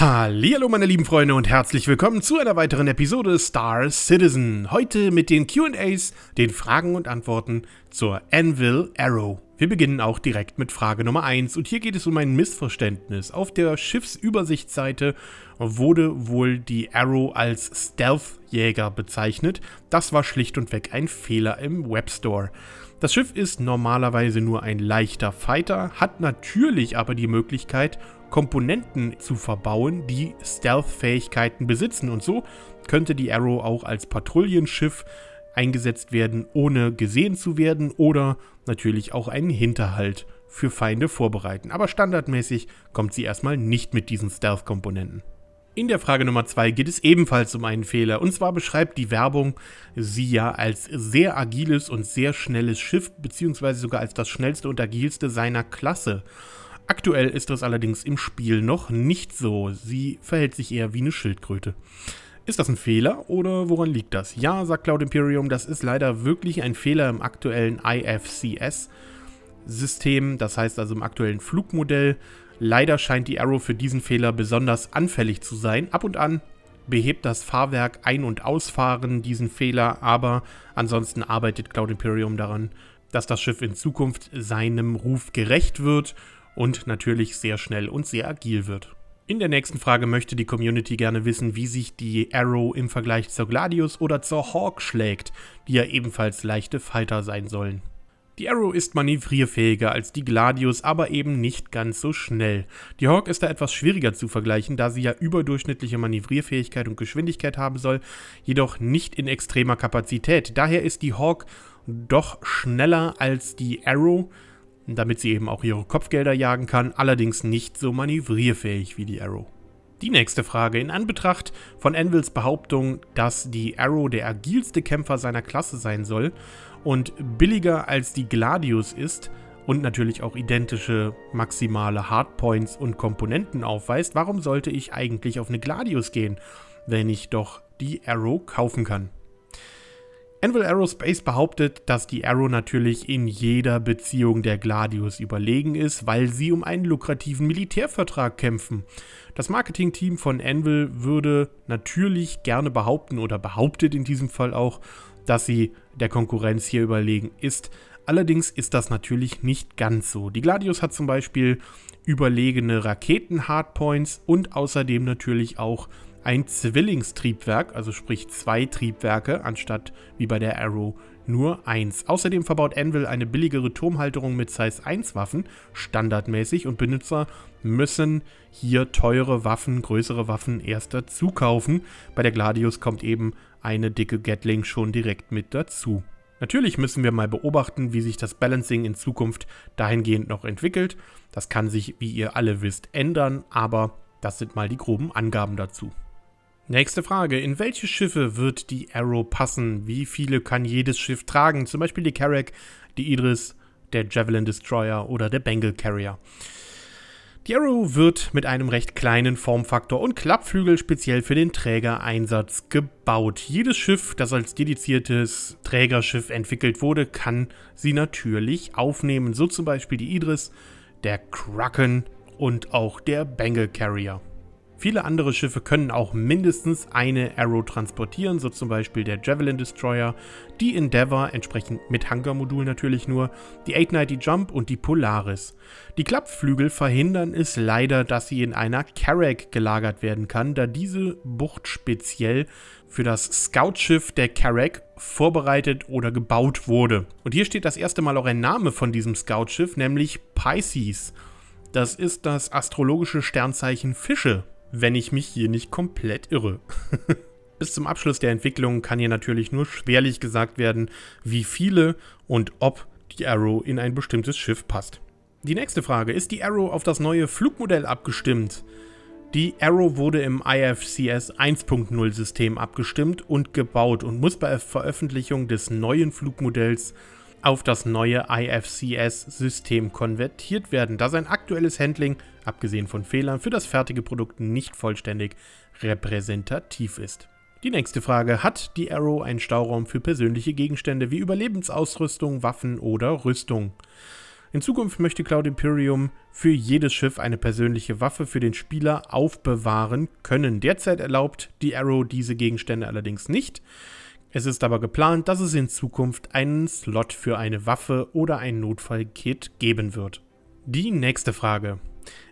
Hallo meine lieben Freunde und herzlich willkommen zu einer weiteren Episode Star Citizen. Heute mit den Q&As, den Fragen und Antworten zur Anvil Arrow. Wir beginnen auch direkt mit Frage Nummer 1 und hier geht es um ein Missverständnis. Auf der Schiffsübersichtsseite wurde wohl die Arrow als Stealth-Jäger bezeichnet. Das war schlicht und weg ein Fehler im Webstore. Das Schiff ist normalerweise nur ein leichter Fighter, hat natürlich aber die Möglichkeit, Komponenten zu verbauen, die Stealth-Fähigkeiten besitzen. Und so könnte die Arrow auch als Patrouillenschiff eingesetzt werden, ohne gesehen zu werden oder natürlich auch einen Hinterhalt für Feinde vorbereiten. Aber standardmäßig kommt sie erstmal nicht mit diesen Stealth-Komponenten. In der Frage Nummer 2 geht es ebenfalls um einen Fehler. Und zwar beschreibt die Werbung sie ja als sehr agiles und sehr schnelles Schiff, beziehungsweise sogar als das schnellste und agilste seiner Klasse. Aktuell ist das allerdings im Spiel noch nicht so. Sie verhält sich eher wie eine Schildkröte. Ist das ein Fehler oder woran liegt das? Ja, sagt Cloud Imperium, das ist leider wirklich ein Fehler im aktuellen IFCS-System, das heißt also im aktuellen Flugmodell. Leider scheint die Arrow für diesen Fehler besonders anfällig zu sein. Ab und an behebt das Fahrwerk Ein- und Ausfahren diesen Fehler, aber ansonsten arbeitet Cloud Imperium daran, dass das Schiff in Zukunft seinem Ruf gerecht wird und natürlich sehr schnell und sehr agil wird. In der nächsten Frage möchte die Community gerne wissen, wie sich die Arrow im Vergleich zur Gladius oder zur Hawk schlägt, die ja ebenfalls leichte Fighter sein sollen. Die Arrow ist manövrierfähiger als die Gladius, aber eben nicht ganz so schnell. Die Hawk ist da etwas schwieriger zu vergleichen, da sie ja überdurchschnittliche Manövrierfähigkeit und Geschwindigkeit haben soll, jedoch nicht in extremer Kapazität. Daher ist die Hawk doch schneller als die Arrow, damit sie eben auch ihre Kopfgelder jagen kann, allerdings nicht so manövrierfähig wie die Arrow. Die nächste Frage. In Anbetracht von Anvils Behauptung, dass die Arrow der agilste Kämpfer seiner Klasse sein soll und billiger als die Gladius ist und natürlich auch identische maximale Hardpoints und Komponenten aufweist, warum sollte ich eigentlich auf eine Gladius gehen, wenn ich doch die Arrow kaufen kann? Anvil Aerospace behauptet, dass die Arrow natürlich in jeder Beziehung der Gladius überlegen ist, weil sie um einen lukrativen Militärvertrag kämpfen. Das Marketingteam von Anvil würde natürlich gerne behaupten oder behauptet in diesem Fall auch, dass sie der Konkurrenz hier überlegen ist. Allerdings ist das natürlich nicht ganz so. Die Gladius hat zum Beispiel überlegene Raketen-Hardpoints und außerdem natürlich auch ein Zwillingstriebwerk, also sprich zwei Triebwerke, anstatt wie bei der Arrow nur eins. Außerdem verbaut Anvil eine billigere Turmhalterung mit Size 1 Waffen, standardmäßig, und Benutzer müssen hier teure Waffen, größere Waffen erst dazu kaufen. Bei der Gladius kommt eben eine dicke Gatling schon direkt mit dazu. Natürlich müssen wir mal beobachten, wie sich das Balancing in Zukunft dahingehend noch entwickelt. Das kann sich, wie ihr alle wisst, ändern, aber das sind mal die groben Angaben dazu. Nächste Frage. In welche Schiffe wird die Arrow passen? Wie viele kann jedes Schiff tragen? Zum Beispiel die Carrack, die Idris, der Javelin Destroyer oder der Bengal Carrier. Die Arrow wird mit einem recht kleinen Formfaktor und Klappflügel speziell für den Trägereinsatz gebaut. Jedes Schiff, das als dediziertes Trägerschiff entwickelt wurde, kann sie natürlich aufnehmen. So zum Beispiel die Idris, der Kraken und auch der Bengal Carrier. Viele andere Schiffe können auch mindestens eine Arrow transportieren, so zum Beispiel der Javelin Destroyer, die Endeavour, entsprechend mit Hangarmodul natürlich nur, die 890 Jump und die Polaris. Die Klappflügel verhindern es leider, dass sie in einer Carrack gelagert werden kann, da diese Bucht speziell für das Scoutschiff der Carrack vorbereitet oder gebaut wurde. Und hier steht das erste Mal auch ein Name von diesem Scoutschiff, nämlich Pisces. Das ist das astrologische Sternzeichen Fische wenn ich mich hier nicht komplett irre. Bis zum Abschluss der Entwicklung kann hier natürlich nur schwerlich gesagt werden, wie viele und ob die Arrow in ein bestimmtes Schiff passt. Die nächste Frage, ist die Arrow auf das neue Flugmodell abgestimmt? Die Arrow wurde im IFCS 1.0 System abgestimmt und gebaut und muss bei Veröffentlichung des neuen Flugmodells auf das neue IFCS System konvertiert werden, da sein aktuelles Handling abgesehen von Fehlern, für das fertige Produkt nicht vollständig repräsentativ ist. Die nächste Frage, hat die Arrow einen Stauraum für persönliche Gegenstände wie Überlebensausrüstung, Waffen oder Rüstung? In Zukunft möchte Cloud Imperium für jedes Schiff eine persönliche Waffe für den Spieler aufbewahren können. Derzeit erlaubt die Arrow diese Gegenstände allerdings nicht. Es ist aber geplant, dass es in Zukunft einen Slot für eine Waffe oder ein Notfallkit geben wird. Die nächste Frage.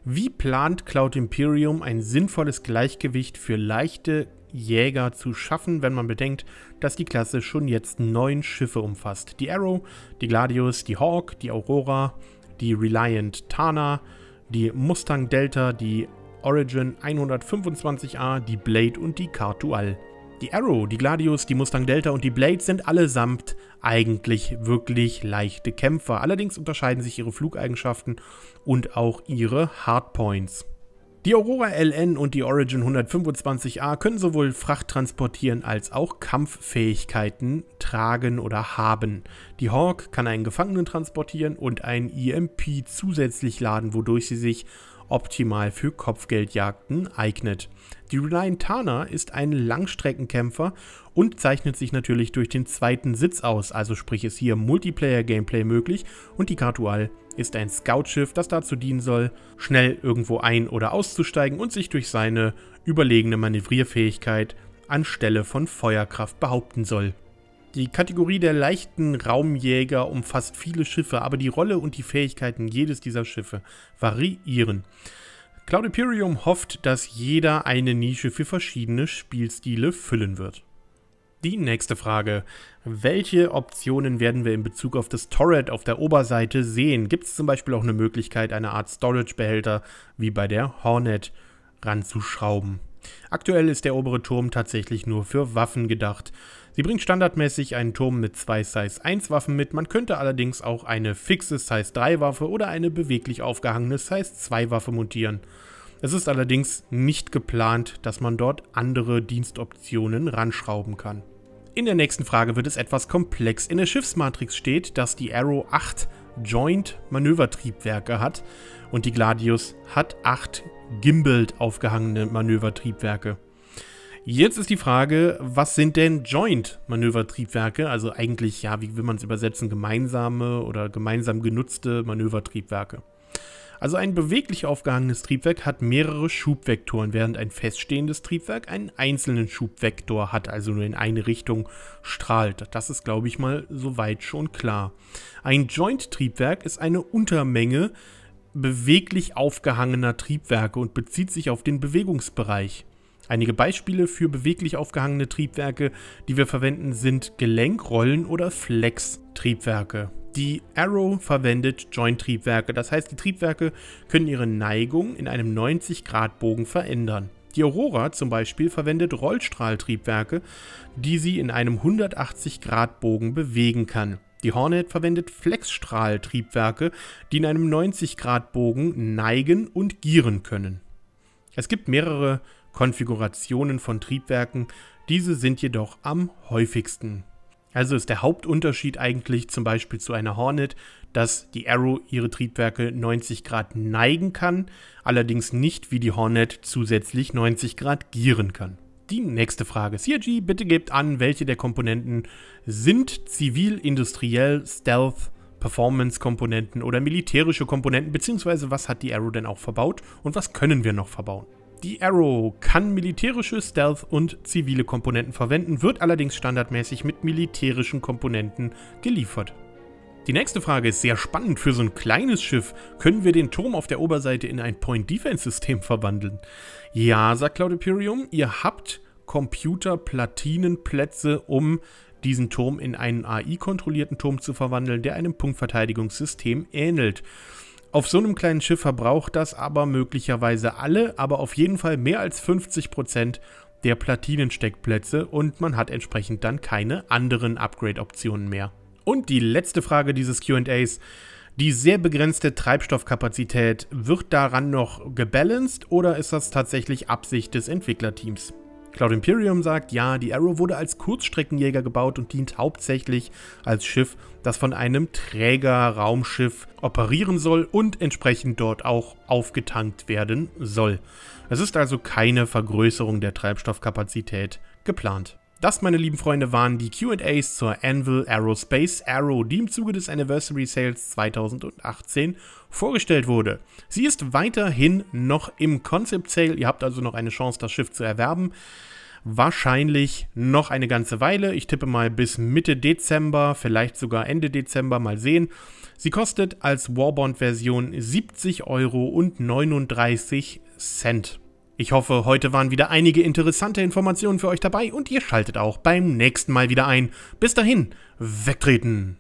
Wie plant Cloud Imperium ein sinnvolles Gleichgewicht für leichte Jäger zu schaffen, wenn man bedenkt, dass die Klasse schon jetzt neun Schiffe umfasst? Die Arrow, die Gladius, die Hawk, die Aurora, die Reliant Tana, die Mustang Delta, die Origin 125A, die Blade und die Cartual. Die Arrow, die Gladius, die Mustang Delta und die Blade sind allesamt eigentlich wirklich leichte Kämpfer. Allerdings unterscheiden sich ihre Flugeigenschaften und auch ihre Hardpoints. Die Aurora LN und die Origin 125A können sowohl Fracht transportieren als auch Kampffähigkeiten tragen oder haben. Die Hawk kann einen Gefangenen transportieren und ein EMP zusätzlich laden, wodurch sie sich optimal für Kopfgeldjagden eignet. Die Reliantana ist ein Langstreckenkämpfer und zeichnet sich natürlich durch den zweiten Sitz aus, also sprich ist hier Multiplayer-Gameplay möglich und die Kartual ist ein Scoutschiff, das dazu dienen soll, schnell irgendwo ein- oder auszusteigen und sich durch seine überlegene Manövrierfähigkeit anstelle von Feuerkraft behaupten soll. Die Kategorie der leichten Raumjäger umfasst viele Schiffe, aber die Rolle und die Fähigkeiten jedes dieser Schiffe variieren. Cloud Imperium hofft, dass jeder eine Nische für verschiedene Spielstile füllen wird. Die nächste Frage. Welche Optionen werden wir in Bezug auf das Torret auf der Oberseite sehen? Gibt es zum Beispiel auch eine Möglichkeit, eine Art Storage-Behälter wie bei der Hornet ranzuschrauben? Aktuell ist der obere Turm tatsächlich nur für Waffen gedacht. Sie bringt standardmäßig einen Turm mit zwei Size 1 Waffen mit, man könnte allerdings auch eine fixe Size 3 Waffe oder eine beweglich aufgehangene Size 2 Waffe montieren. Es ist allerdings nicht geplant, dass man dort andere Dienstoptionen ranschrauben kann. In der nächsten Frage wird es etwas komplex. In der Schiffsmatrix steht, dass die Arrow 8 Joint Manövertriebwerke hat und die Gladius hat 8 gimbaled aufgehangene Manövertriebwerke. Jetzt ist die Frage, was sind denn Joint-Manövertriebwerke? Also eigentlich, ja, wie will man es übersetzen, gemeinsame oder gemeinsam genutzte Manövertriebwerke. Also ein beweglich aufgehangenes Triebwerk hat mehrere Schubvektoren, während ein feststehendes Triebwerk einen einzelnen Schubvektor hat, also nur in eine Richtung strahlt. Das ist, glaube ich, mal soweit schon klar. Ein Joint-Triebwerk ist eine Untermenge beweglich aufgehangener Triebwerke und bezieht sich auf den Bewegungsbereich. Einige Beispiele für beweglich aufgehangene Triebwerke, die wir verwenden, sind Gelenkrollen oder Flex-Triebwerke. Die Arrow verwendet Joint-Triebwerke, das heißt, die Triebwerke können ihre Neigung in einem 90-Grad-Bogen verändern. Die Aurora zum Beispiel verwendet Rollstrahltriebwerke, die sie in einem 180-Grad-Bogen bewegen kann. Die Hornet verwendet Flexstrahltriebwerke, die in einem 90-Grad-Bogen neigen und gieren können. Es gibt mehrere Konfigurationen von Triebwerken, diese sind jedoch am häufigsten. Also ist der Hauptunterschied eigentlich zum Beispiel zu einer Hornet, dass die Arrow ihre Triebwerke 90 Grad neigen kann, allerdings nicht wie die Hornet zusätzlich 90 Grad gieren kann. Die nächste Frage. CRG, bitte gebt an, welche der Komponenten sind zivil, industriell, Stealth, Performance-Komponenten oder militärische Komponenten, beziehungsweise was hat die Arrow denn auch verbaut und was können wir noch verbauen? Die Arrow kann militärische, Stealth- und zivile Komponenten verwenden, wird allerdings standardmäßig mit militärischen Komponenten geliefert. Die nächste Frage ist sehr spannend. Für so ein kleines Schiff können wir den Turm auf der Oberseite in ein Point-Defense-System verwandeln? Ja, sagt Cloud Imperium, ihr habt Computer-Platinenplätze, um diesen Turm in einen AI-kontrollierten Turm zu verwandeln, der einem Punktverteidigungssystem ähnelt. Auf so einem kleinen Schiff verbraucht das aber möglicherweise alle, aber auf jeden Fall mehr als 50 der Platinensteckplätze und man hat entsprechend dann keine anderen Upgrade-Optionen mehr. Und die letzte Frage dieses QAs. Die sehr begrenzte Treibstoffkapazität, wird daran noch gebalanced oder ist das tatsächlich Absicht des Entwicklerteams? Cloud Imperium sagt, ja, die Arrow wurde als Kurzstreckenjäger gebaut und dient hauptsächlich als Schiff, das von einem Trägerraumschiff operieren soll und entsprechend dort auch aufgetankt werden soll. Es ist also keine Vergrößerung der Treibstoffkapazität geplant. Das, meine lieben Freunde, waren die QAs zur Anvil Aerospace Arrow, die im Zuge des Anniversary Sales 2018 vorgestellt wurde. Sie ist weiterhin noch im Concept Sale, ihr habt also noch eine Chance, das Schiff zu erwerben. Wahrscheinlich noch eine ganze Weile, ich tippe mal bis Mitte Dezember, vielleicht sogar Ende Dezember, mal sehen. Sie kostet als Warbond-Version 70 Euro und 39 Cent. Ich hoffe, heute waren wieder einige interessante Informationen für euch dabei und ihr schaltet auch beim nächsten Mal wieder ein. Bis dahin, wegtreten!